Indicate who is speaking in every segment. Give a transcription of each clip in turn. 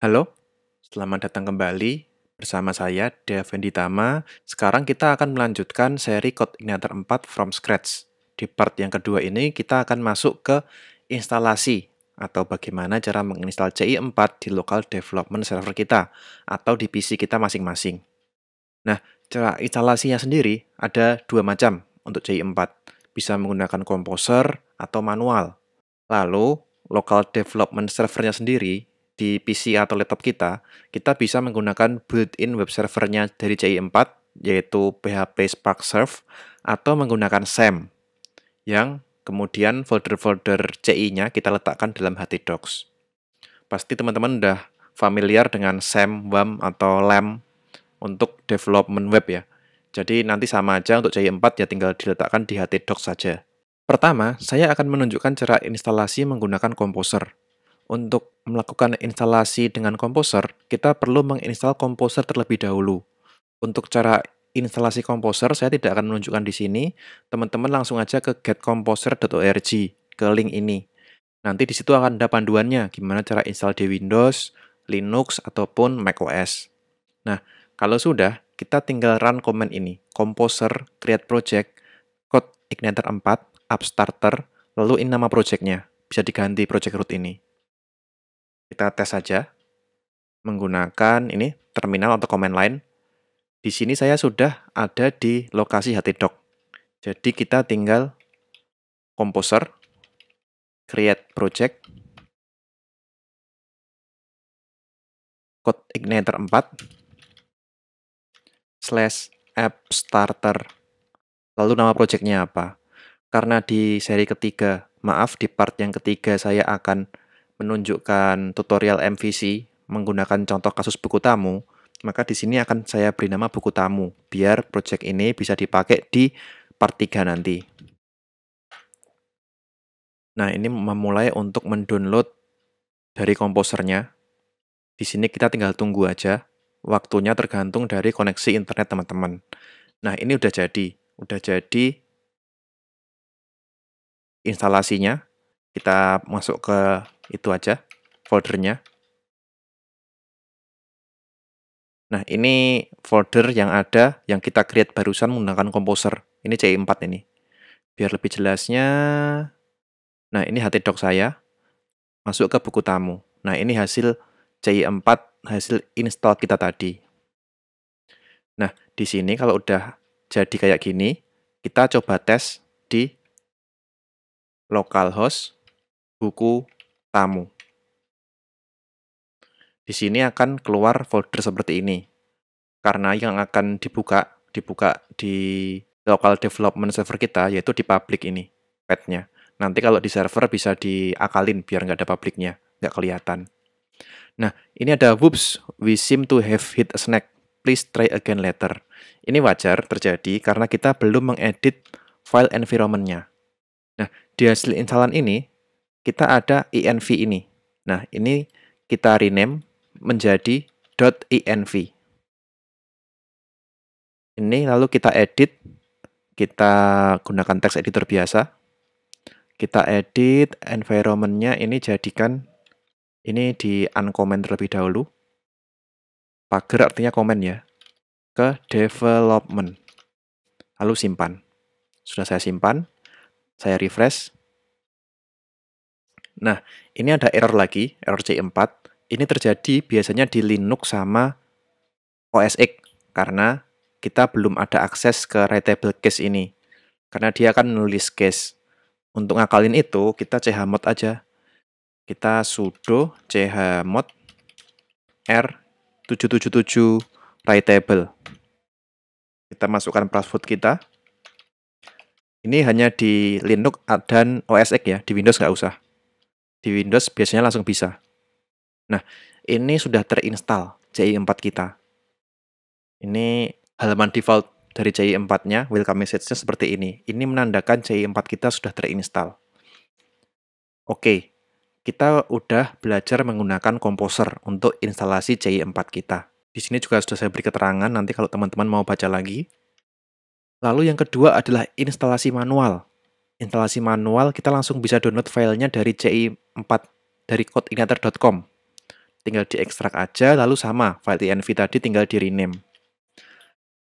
Speaker 1: Halo, selamat datang kembali bersama saya Devendi Tama. Sekarang kita akan melanjutkan seri Code Igniter 4 from scratch. Di part yang kedua ini kita akan masuk ke instalasi atau bagaimana cara menginstal CI4 di local development server kita atau di PC kita masing-masing. Nah, cara instalasinya sendiri ada dua macam untuk CI4. Bisa menggunakan komposer atau manual. Lalu, local development servernya sendiri di PC atau laptop kita, kita bisa menggunakan built-in web servernya dari CI4, e yaitu PHP Spark Serve, atau menggunakan SAM, yang kemudian folder-folder CI-nya kita letakkan dalam hati docs Pasti teman-teman udah familiar dengan SAM, WAM, atau LAM untuk development web ya. Jadi nanti sama aja untuk CI4 e ya tinggal diletakkan di htdocs saja. Pertama, saya akan menunjukkan cara instalasi menggunakan Composer untuk melakukan instalasi dengan komposer, kita perlu menginstal komposer terlebih dahulu. Untuk cara instalasi komposer, saya tidak akan menunjukkan di sini. Teman-teman langsung aja ke getcomposer.org, ke link ini. Nanti di situ akan ada panduannya, gimana cara install di Windows, Linux, ataupun macOS. Nah, kalau sudah, kita tinggal run command ini, composer, create project, code igniter 4, app lalu in nama projectnya. Bisa diganti project root ini. Kita tes saja menggunakan ini terminal atau command line. Di sini saya sudah ada di lokasi htdoc. Jadi kita tinggal composer, create project,
Speaker 2: code igniter 4,
Speaker 1: slash app starter. Lalu nama projectnya apa? Karena di seri ketiga, maaf di part yang ketiga saya akan menunjukkan tutorial MVC menggunakan contoh kasus buku tamu, maka di sini akan saya beri nama buku tamu, biar project ini bisa dipakai di part 3 nanti. Nah, ini memulai untuk mendownload dari komposernya. Di sini kita tinggal tunggu aja. Waktunya tergantung dari koneksi internet teman-teman. Nah, ini udah jadi. Udah jadi instalasinya. Kita masuk ke itu aja
Speaker 2: foldernya. Nah, ini folder
Speaker 1: yang ada yang kita create barusan menggunakan composer. Ini CI4 ini. Biar lebih jelasnya, nah ini htdoc saya. Masuk ke buku tamu. Nah, ini hasil CI4, hasil install kita tadi. Nah, di sini kalau udah jadi kayak gini, kita coba tes di localhost buku tamu. Di sini akan keluar folder seperti ini. Karena yang akan dibuka, dibuka di local development server kita, yaitu di public ini, petnya. Nanti kalau di server bisa diakalin biar nggak ada publicnya, nggak kelihatan. Nah, ini ada whoops, we seem to have hit a snack. Please try again later. Ini wajar terjadi karena kita belum mengedit file environmentnya. Nah, di hasil instalan ini, kita ada env ini. Nah, ini kita rename menjadi .env. Ini lalu kita edit, kita gunakan text editor biasa. Kita edit environment-nya ini jadikan ini di uncomment terlebih dahulu. Pagar artinya comment ya. Ke development. Lalu simpan. Sudah saya simpan. Saya refresh Nah, ini ada error lagi, error C4. Ini terjadi biasanya di Linux sama OS X karena kita belum ada akses ke writable case ini. Karena dia akan nulis case. Untuk ngakalin itu, kita chmod aja. Kita sudo chmod r777 writable. Kita masukkan password kita. Ini hanya di Linux dan OS X ya, di Windows nggak usah. Di Windows biasanya langsung bisa. Nah, ini sudah terinstall ci 4 kita. Ini halaman default dari ci 4 nya welcome message-nya seperti ini. Ini menandakan ci 4 kita sudah terinstall. Oke, kita udah belajar menggunakan komposer untuk instalasi ci 4 kita. Di sini juga sudah saya beri keterangan nanti kalau teman-teman mau baca lagi. Lalu yang kedua adalah instalasi manual instalasi manual, kita langsung bisa download filenya dari ci4 dari codeigniter.com. Tinggal diekstrak aja, lalu sama, file TNV tadi tinggal di rename.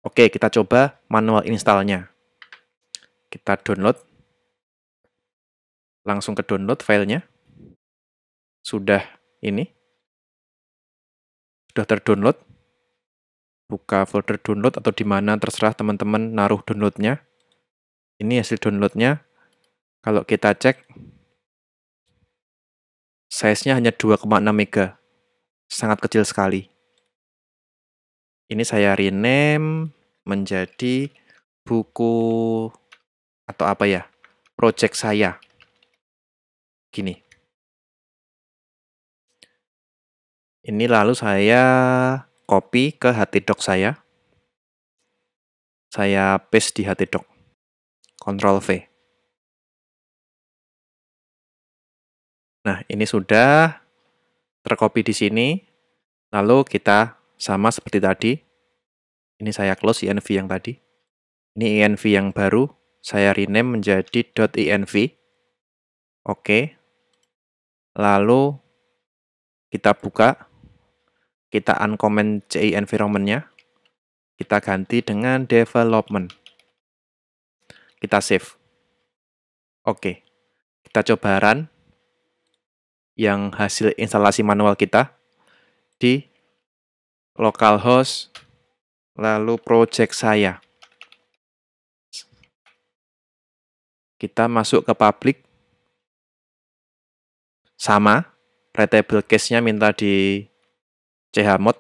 Speaker 1: Oke, kita coba manual installnya. Kita download. Langsung ke download filenya. Sudah
Speaker 2: ini. Sudah terdownload. Buka folder
Speaker 1: download atau dimana terserah teman-teman naruh downloadnya. Ini hasil downloadnya kalau kita cek, size-nya hanya 2,6 mega. Sangat kecil sekali. Ini saya rename menjadi buku atau apa ya?
Speaker 2: Project saya. Gini. Ini lalu saya copy ke HTDoc saya. Saya paste di HTDoc. Ctrl V. Nah, ini sudah
Speaker 1: tercopy di sini. Lalu kita sama seperti tadi. Ini saya close env yang tadi. Ini env yang baru. Saya rename menjadi .env. Oke. Lalu kita buka. Kita uncomment CI environment-nya. Kita ganti dengan development. Kita save. Oke. Kita coba run yang hasil instalasi manual kita di localhost
Speaker 2: lalu project saya. Kita
Speaker 1: masuk ke public. Sama, readable case-nya minta di chmod.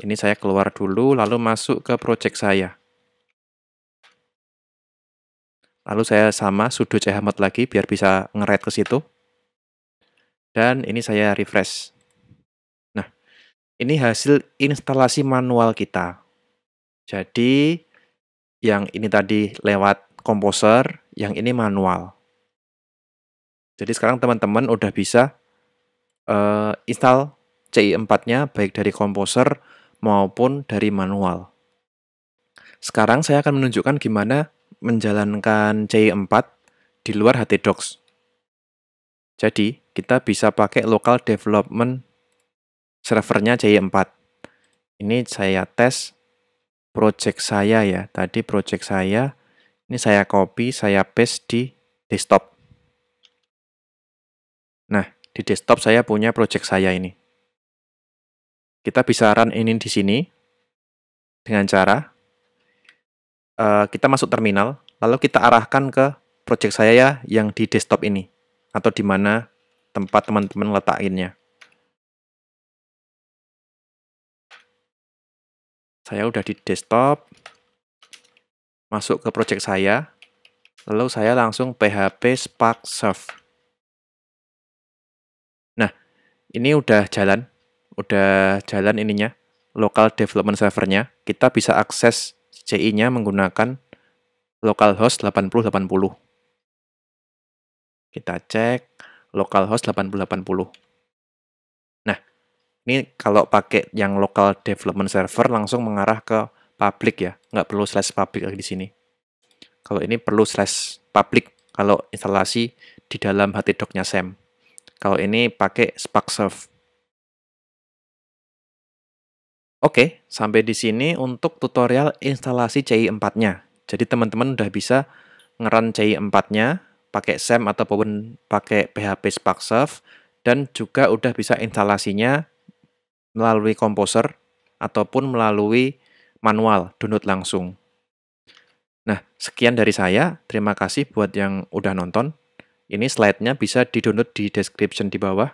Speaker 1: Ini saya keluar dulu, lalu masuk ke project saya. Lalu saya sama sudo chmod lagi biar bisa ngeret ke situ. Dan ini saya refresh. Nah, ini hasil instalasi manual kita. Jadi, yang ini tadi lewat komposer, yang ini manual. Jadi sekarang teman-teman udah bisa uh, install CI4-nya baik dari komposer maupun dari manual. Sekarang saya akan menunjukkan gimana menjalankan CI4 di luar HTDocs. Jadi, kita bisa pakai local development servernya j 4 Ini saya tes project saya ya. Tadi project saya, ini saya copy, saya paste di desktop. Nah, di desktop saya punya project saya ini. Kita bisa run ini di sini dengan cara uh, kita masuk terminal, lalu kita arahkan ke project saya yang di desktop ini atau di mana tempat teman-teman letakinnya.
Speaker 2: Saya udah di desktop, masuk ke project saya, lalu
Speaker 1: saya langsung php spark serve. Nah, ini udah jalan, udah jalan ininya, local development servernya. Kita bisa akses CI-nya menggunakan localhost 8080. Kita cek localhost 8080. Nah, ini kalau pakai yang local development server langsung mengarah ke public ya. Nggak perlu slash public lagi di sini. Kalau ini perlu slash public kalau instalasi di dalam hati nya SAM. Kalau ini pakai Spark Serve. Oke, sampai di sini untuk tutorial instalasi CI4-nya. Jadi teman-teman udah bisa ngeran CI4-nya pakai SEM ataupun pakai PHP SparkServe dan juga udah bisa instalasinya melalui komposer ataupun melalui manual download langsung. Nah, sekian dari saya. Terima kasih buat yang udah nonton. Ini slide-nya bisa di-download di description di bawah.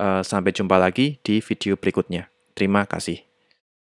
Speaker 1: Eh, sampai jumpa lagi di video berikutnya. Terima kasih.